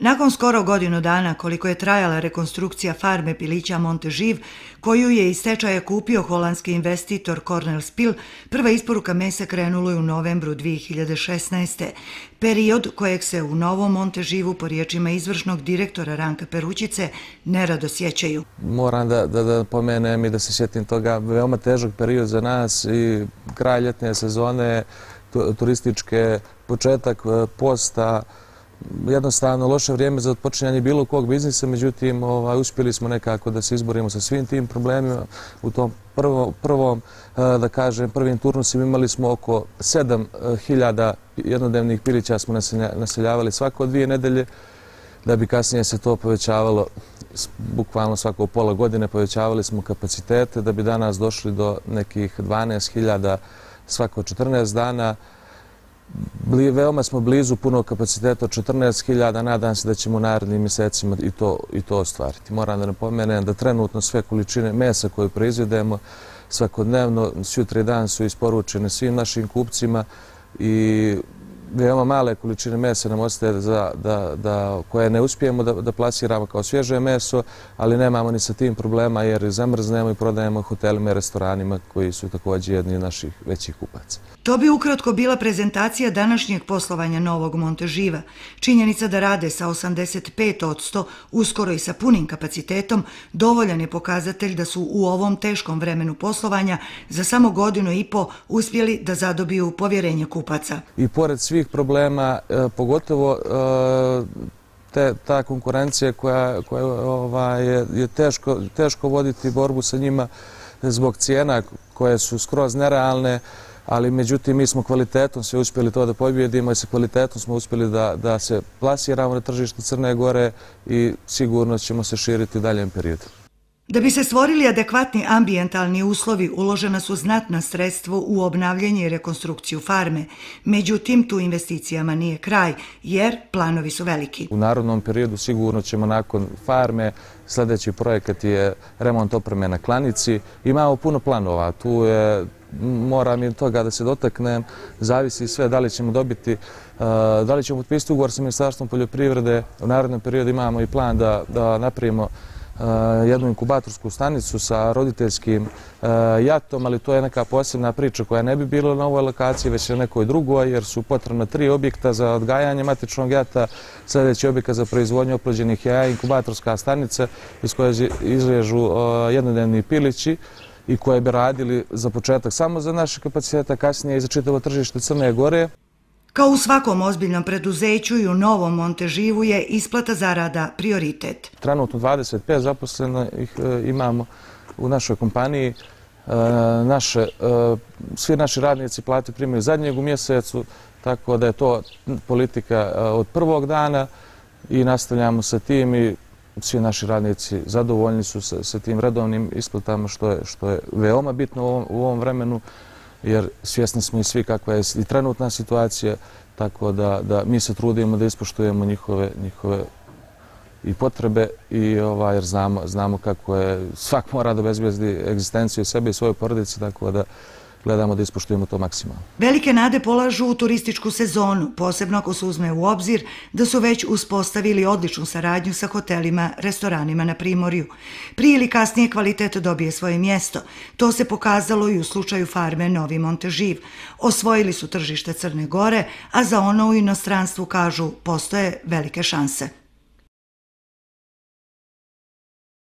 Nakon skoro godinu dana koliko je trajala rekonstrukcija farme pilića Monteživ, koju je iz tečaja kupio holandski investitor Cornel Spil, prva isporuka mesa krenula je u novembru 2016. Period kojeg se u novom Monteživu, po riječima izvršnog direktora Ranka Peručice, rado sjećaju. Moram da, da, da pomenem i da se sjetim toga. Veoma težog period za nas i kraj ljetne sezone, turističke, početak e, posta, jednostavno loše vrijeme za odpočinjanje bilo kog biznisa, međutim ovaj, uspjeli smo nekako da se izborimo sa svim tim problemima. U tom prvom, eh, da kažem, prvim turnusim imali smo oko 7000 eh, jednodnevnih pilića smo naseljavali svako dvije nedelje, da bi kasnije se to povećavalo bukvalno svako pola godine povećavali smo kapacitete da bi danas došli do nekih 12.000 svako 14 dana. Veoma smo blizu punog kapaciteta od 14.000, nadam se da ćemo u narednim mjesecima i to ostvariti. Moram da napomenem da trenutno sve količine mesa koje proizvedemo svakodnevno, sjutra i dan su isporučene svim našim kupcima i veoma male količine mesa nam ostaje koje ne uspijemo da plasiramo kao svježe meso, ali nemamo ni sa tim problema jer zamrznemo i prodajemo hotelima i restoranima koji su također jedni od naših većih kupaca. To bi ukratko bila prezentacija današnjeg poslovanja Novog Monteživa. Činjenica da rade sa 85 od 100, uskoro i sa punim kapacitetom, dovoljan je pokazatelj da su u ovom teškom vremenu poslovanja za samo godinu i po uspjeli da zadobiju povjerenje kupaca. I pored svih svih problema, e, pogotovo e, ta konkurencija koja ovaj, je teško voditi borbu sa njima zbog cijena koje su skroz nerealne, ali međutim mi smo kvalitetom sve uspjeli to da pobjedimo i sa kvalitetom smo uspjeli da se plasiramo na tržištu Crne Gore i sigurno ćemo se širiti u daljem periodu. Da bi se stvorili adekvatni ambijentalni uslovi, uložena su znatna sredstvo u obnavljanje i rekonstrukciju farme. Međutim, tu investicijama nije kraj, jer planovi su veliki. U narodnom periodu sigurno ćemo nakon farme, sljedeći projekat je remont opreme na klanici. Imamo puno planova, tu je moram i toga da se dotaknem, zavisi sve da li ćemo dobiti, e, da li ćemo potpisati ugovor sa Ministarstvom poljoprivrede. U narodnom periodu imamo i plan da, da napravimo E, jednu inkubatorsku stanicu sa roditeljskim e, jatom, ali to je neka posebna priča koja ne bi bila na ovoj lokaciji, već je nekoj drugoj, jer su potrebno tri objekta za odgajanje matičnog jata, sljedeći objekta za proizvodnje oplođenih jaja, inkubatorska stanica iz koje izrežu e, jednodnevni pilići i koje bi radili za početak samo za naše kapacijete, kasnije i za čitavo tržište Crne Gore. Kao u svakom ozbiljnom preduzeću i u novom Monteživu je isplata zarada prioritet. Trenutno 25 zaposlene ih e, imamo u našoj kompaniji. E, e, svi naši radnici plate primaju zadnjeg u mjesecu, tako da je to politika od prvog dana i nastavljamo sa tim i svi naši radnici zadovoljni su sa tim redovnim isplatama što je veoma bitno u ovom vremenu jer svjesni smo i svi kakva je i trenutna situacija, tako da mi se trudimo da ispoštujemo njihove i potrebe, ovaj, jer znamo kako je, svak mora da obezbijezdi egzistenciju sebe i svoje porodice, tako da gledamo da ispoštujemo to maksimalno. Velike nade polažu u turističku sezonu, posebno ako se uzme u obzir da su već uspostavili odličnu saradnju sa hotelima, restoranima na Primorju. Prije ili kasnije kvalitet dobije svoje mjesto. To se pokazalo i u slučaju farme Novi Monteživ. Osvojili su tržište Crne Gore, a za ono u inostranstvu, kažu, postoje velike šanse.